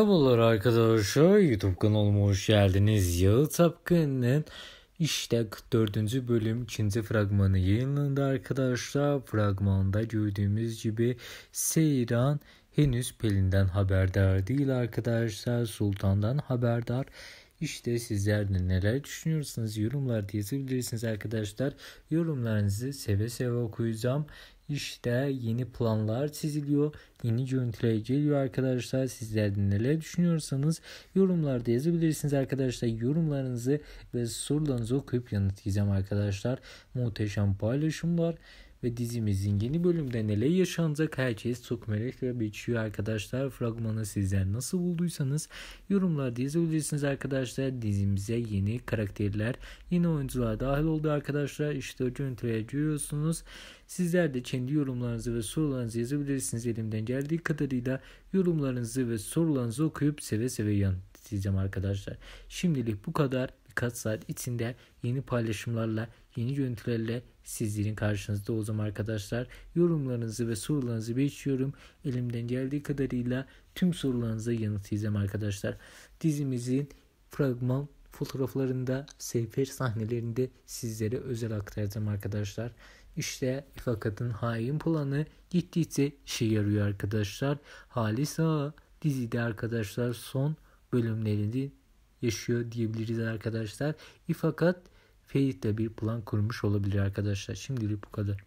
Merhabalar arkadaşlar YouTube kanalıma hoş geldiniz. Yağı Tapkın'ın işte 4. bölüm 2. fragmanı yayınlandı arkadaşlar. Fragmanda gördüğümüz gibi Seyran henüz Pelin'den haberdar değil arkadaşlar. Sultan'dan haberdar. İşte sizler de neler düşünüyorsunuz yorumlarda yazabilirsiniz arkadaşlar. Yorumlarınızı seve seve okuyacağım. İşte yeni planlar çiziliyor. Yeni görüntüler geliyor arkadaşlar. Sizler de neler düşünüyorsanız yorumlarda yazabilirsiniz arkadaşlar. Yorumlarınızı ve sorularınızı okuyup yanıtlayacağım arkadaşlar. Muhteşem paylaşımlar ve dizimizin yeni bölümde neler yaşanacak herkes çok merakla bekliyor arkadaşlar. Fragmanı sizler nasıl bulduysanız yorumlarda yazabilirsiniz arkadaşlar. Dizimize yeni karakterler, yeni oyuncular dahil oldu arkadaşlar. İşte o görüntüleri görüyorsunuz. Sizler de kendi yorumlarınızı ve sorularınızı yazabilirsiniz. Elimden geldiği kadarıyla yorumlarınızı ve sorularınızı okuyup seve seve yanıtlayacağım arkadaşlar. Şimdilik bu kadar birkaç saat içinde yeni paylaşımlarla, yeni görüntülerle sizlerin karşınızda olacağım arkadaşlar. Yorumlarınızı ve sorularınızı bekliyorum. Elimden geldiği kadarıyla tüm sorularınıza yanıtlayacağım arkadaşlar. Dizimizin fragman fotoğraflarında, seyfer sahnelerinde sizlere özel aktaracağım arkadaşlar. İşte ifakatın hain planı gittikçe işe yarıyor arkadaşlar. Halis Ağa dizide arkadaşlar son bölümlerinin yaşıyor diyebiliriz arkadaşlar. Fakat Faith de bir plan kurmuş olabilir arkadaşlar. Şimdilik bu kadar.